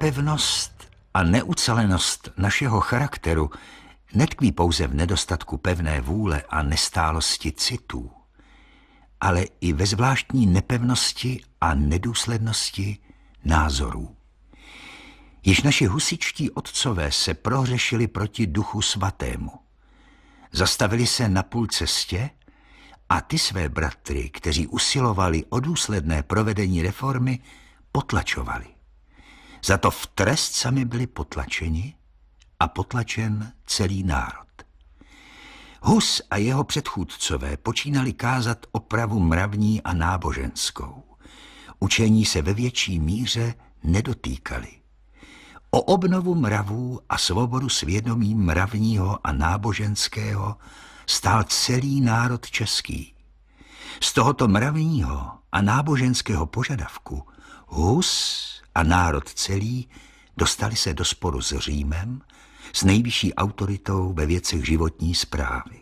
Nepevnost a neucelenost našeho charakteru netkví pouze v nedostatku pevné vůle a nestálosti citů, ale i ve zvláštní nepevnosti a nedůslednosti názorů. Již naši husičtí otcové se prohřešili proti duchu svatému. Zastavili se na půl cestě a ty své bratry, kteří usilovali o důsledné provedení reformy, potlačovali. Za to v trest sami byli potlačeni a potlačen celý národ. Hus a jeho předchůdcové počínali kázat opravu mravní a náboženskou. Učení se ve větší míře nedotýkali. O obnovu mravů a svobodu svědomí mravního a náboženského stál celý národ český. Z tohoto mravního a náboženského požadavku Hus a národ celý dostali se do sporu s Římem, s nejvyšší autoritou ve věcech životní zprávy.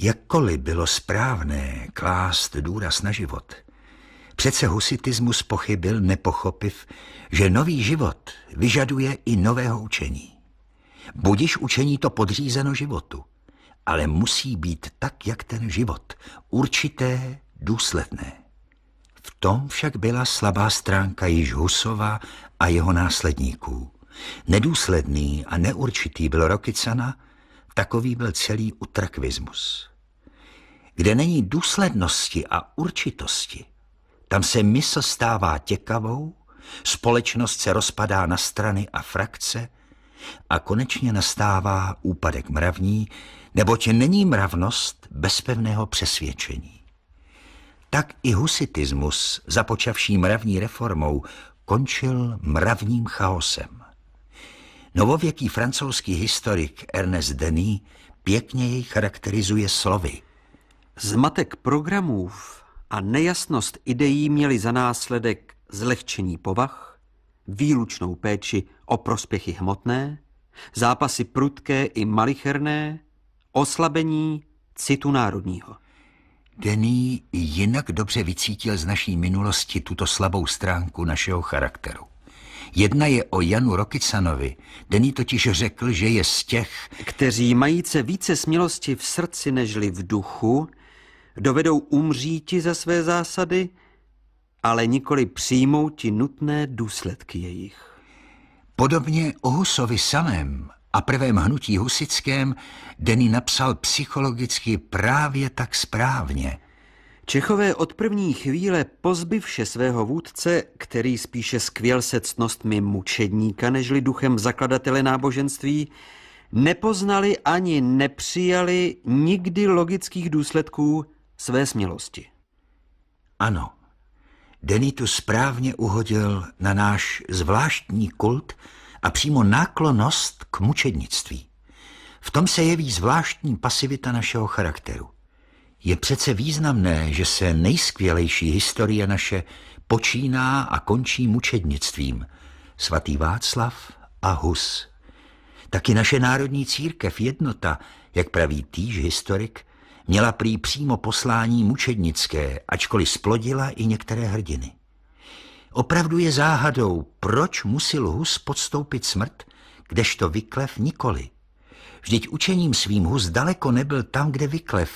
Jakkoliv bylo správné klást důraz na život, přece husitismus pochybil nepochopiv, že nový život vyžaduje i nového učení. Budiš učení to podřízeno životu, ale musí být tak, jak ten život, určité, důsledné. V tom však byla slabá stránka již Husova a jeho následníků. Nedůsledný a neurčitý byl Rokycana, takový byl celý utrakvismus. Kde není důslednosti a určitosti, tam se mysl stává těkavou, společnost se rozpadá na strany a frakce a konečně nastává úpadek mravní, neboť není mravnost bez pevného přesvědčení. Tak i husitismus, započavší mravní reformou, končil mravním chaosem. Novověký francouzský historik Ernest Denis pěkně jej charakterizuje slovy. Zmatek programů a nejasnost ideí měli za následek zlehčení povah, výlučnou péči o prospěchy hmotné, zápasy prudké i malicherné, oslabení citu národního. Denny jinak dobře vycítil z naší minulosti tuto slabou stránku našeho charakteru. Jedna je o Janu Rokicanovi. Denny totiž řekl, že je z těch... Kteří se více smělosti v srdci nežli v duchu, dovedou umříti za své zásady, ale nikoli přijmou ti nutné důsledky jejich. Podobně o Husovi samém a prvém hnutí husickém Denny napsal psychologicky právě tak správně. Čechové od první chvíle pozbyvše svého vůdce, který spíše skvěl se ctnostmi mučedníka nežli duchem zakladatele náboženství, nepoznali ani nepřijali nikdy logických důsledků své smělosti. Ano, Denny tu správně uhodil na náš zvláštní kult, a přímo náklonost k mučednictví. V tom se jeví zvláštní pasivita našeho charakteru. Je přece významné, že se nejskvělejší historie naše počíná a končí mučednictvím. Svatý Václav a Hus. Taky naše národní církev jednota, jak praví týž historik, měla prý přímo poslání mučednické, ačkoliv splodila i některé hrdiny. Opravdu je záhadou, proč musil Hus podstoupit smrt, kdežto Vyklev nikoli. Vždyť učením svým Hus daleko nebyl tam, kde Vyklev,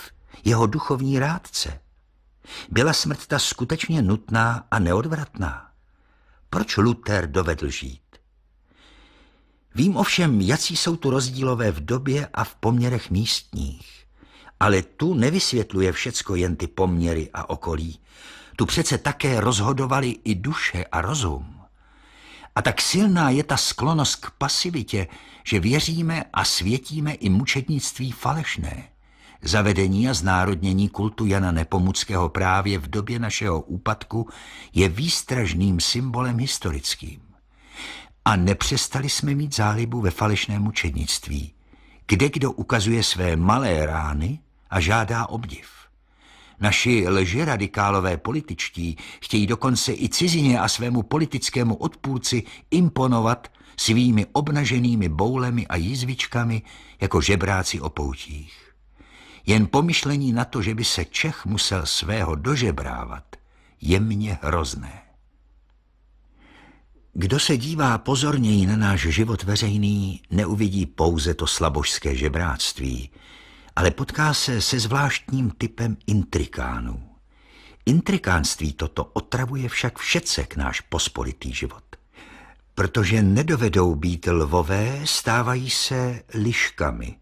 jeho duchovní rádce. Byla smrt ta skutečně nutná a neodvratná. Proč Luther dovedl žít? Vím ovšem, jací jsou tu rozdílové v době a v poměrech místních. Ale tu nevysvětluje všecko jen ty poměry a okolí, tu přece také rozhodovali i duše a rozum. A tak silná je ta sklonost k pasivitě, že věříme a světíme i mučednictví falešné. Zavedení a znárodnění kultu Jana Nepomuckého právě v době našeho úpadku je výstražným symbolem historickým. A nepřestali jsme mít zálibu ve falešném mučednictví, kde kdo ukazuje své malé rány a žádá obdiv. Naši radikálové političtí chtějí dokonce i cizině a svému politickému odpůrci imponovat svými obnaženými boulemi a jízvičkami jako žebráci o poutích. Jen pomyšlení na to, že by se Čech musel svého dožebrávat, je mně hrozné. Kdo se dívá pozorněji na náš život veřejný, neuvidí pouze to slabožské žebráctví, ale potká se se zvláštním typem intrikánů. Intrikánství toto otravuje však všecek náš pospolitý život. Protože nedovedou být lvové, stávají se liškami.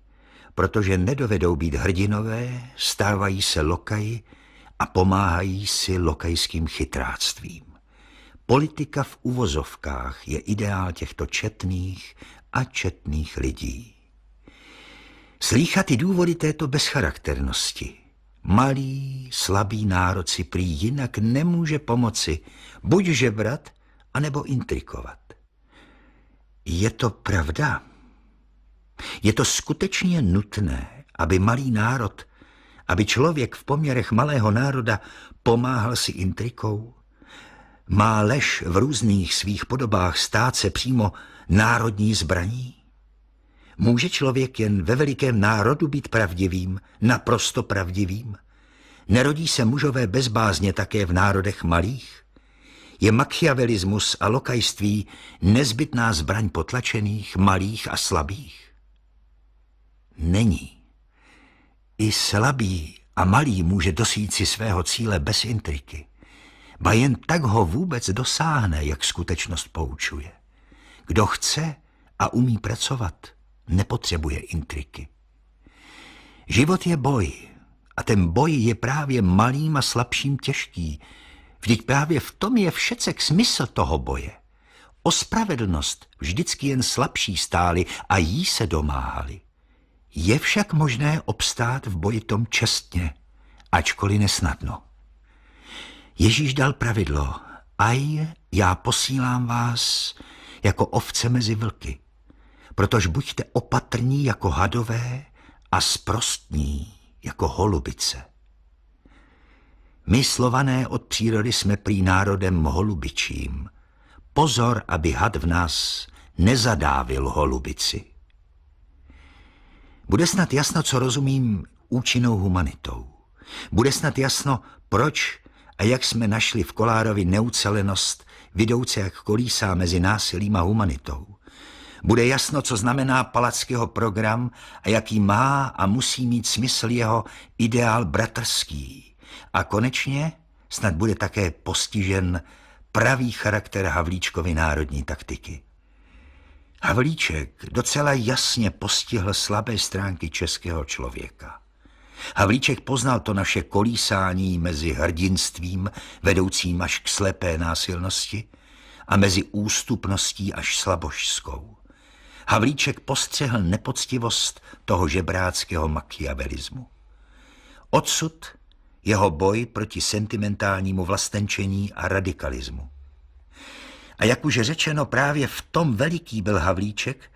Protože nedovedou být hrdinové, stávají se lokaji a pomáhají si lokajským chytráctvím. Politika v uvozovkách je ideál těchto četných a četných lidí. Slýchat i důvody této bezcharakternosti. Malý, slabý národ si prý jinak nemůže pomoci, buď žebrat, anebo intrikovat. Je to pravda? Je to skutečně nutné, aby malý národ, aby člověk v poměrech malého národa pomáhal si intrikou? Má lež v různých svých podobách stát se přímo národní zbraní? Může člověk jen ve velikém národu být pravdivým, naprosto pravdivým? Nerodí se mužové bezbázně také v národech malých? Je machiavelismus a lokajství nezbytná zbraň potlačených, malých a slabých? Není. I slabý a malý může dosít si svého cíle bez intriky. Ba jen tak ho vůbec dosáhne, jak skutečnost poučuje. Kdo chce a umí pracovat – nepotřebuje intriky. Život je boj a ten boj je právě malým a slabším těžký. Vždyť právě v tom je všecek smysl toho boje. O spravedlnost vždycky jen slabší stáli a jí se domáhali. Je však možné obstát v boji tom čestně, ačkoliv nesnadno. Ježíš dal pravidlo, aj já posílám vás jako ovce mezi vlky protož buďte opatrní jako hadové a sprostní jako holubice. My slované od přírody jsme prý národem holubičím. Pozor, aby had v nás nezadávil holubici. Bude snad jasno, co rozumím účinnou humanitou. Bude snad jasno, proč a jak jsme našli v Kolárovi neucelenost, vidouce jak kolísá mezi násilím a humanitou. Bude jasno, co znamená palackého program a jaký má a musí mít smysl jeho ideál bratrský. A konečně snad bude také postižen pravý charakter Havlíčkovy národní taktiky. Havlíček docela jasně postihl slabé stránky českého člověka. Havlíček poznal to naše kolísání mezi hrdinstvím, vedoucím až k slepé násilnosti, a mezi ústupností až slabožskou. Havlíček postřehl nepoctivost toho žebráckého machiavelismu. Odsud jeho boj proti sentimentálnímu vlastenčení a radikalismu. A jak už řečeno, právě v tom veliký byl Havlíček,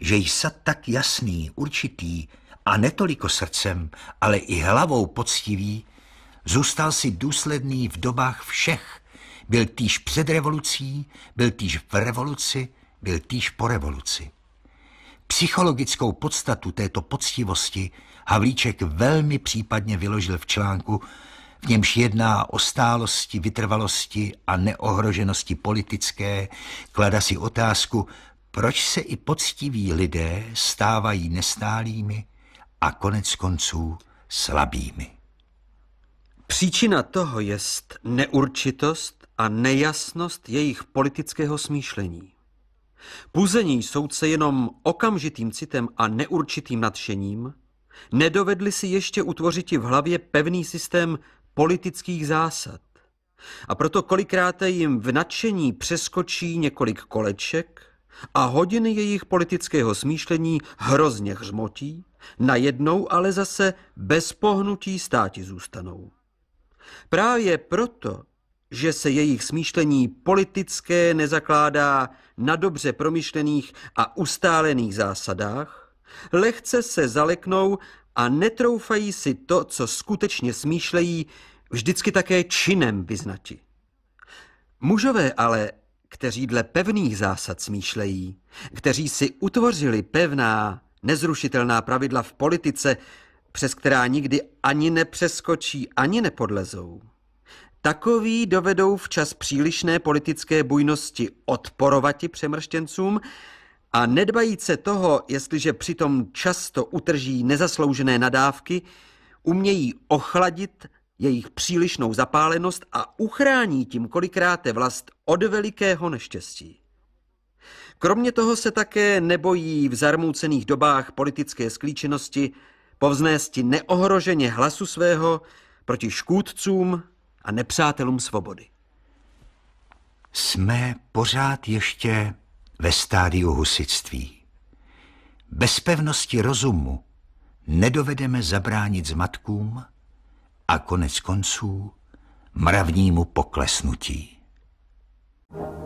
že jí sad tak jasný, určitý a netoliko srdcem, ale i hlavou poctivý, zůstal si důsledný v dobách všech. Byl týž před revolucí, byl týž v revoluci, byl týž po revoluci. Psychologickou podstatu této poctivosti Havlíček velmi případně vyložil v článku, v němž jedná o stálosti, vytrvalosti a neohroženosti politické, klada si otázku, proč se i poctiví lidé stávají nestálými a konec konců slabými. Příčina toho jest neurčitost a nejasnost jejich politického smýšlení. Puzení soudce jenom okamžitým citem a neurčitým nadšením, nedovedli si ještě utvořit v hlavě pevný systém politických zásad. A proto kolikrát jim v nadšení přeskočí několik koleček a hodiny jejich politického smýšlení hrozně hřmotí, najednou ale zase bez pohnutí státi zůstanou. Právě proto že se jejich smýšlení politické nezakládá na dobře promyšlených a ustálených zásadách, lehce se zaleknou a netroufají si to, co skutečně smýšlejí, vždycky také činem vyznati. Mužové ale, kteří dle pevných zásad smýšlejí, kteří si utvořili pevná, nezrušitelná pravidla v politice, přes která nikdy ani nepřeskočí, ani nepodlezou, Takoví dovedou včas přílišné politické bujnosti odporovati přemrštěncům a se toho, jestliže přitom často utrží nezasloužené nadávky, umějí ochladit jejich přílišnou zapálenost a uchrání tím kolikráte vlast od velikého neštěstí. Kromě toho se také nebojí v zarmoucených dobách politické sklíčenosti povznést neohroženě hlasu svého proti škůdcům a nepřátelům svobody. Jsme pořád ještě ve stádiu husitství. Bez pevnosti rozumu nedovedeme zabránit zmatkům a konec konců mravnímu poklesnutí. thank you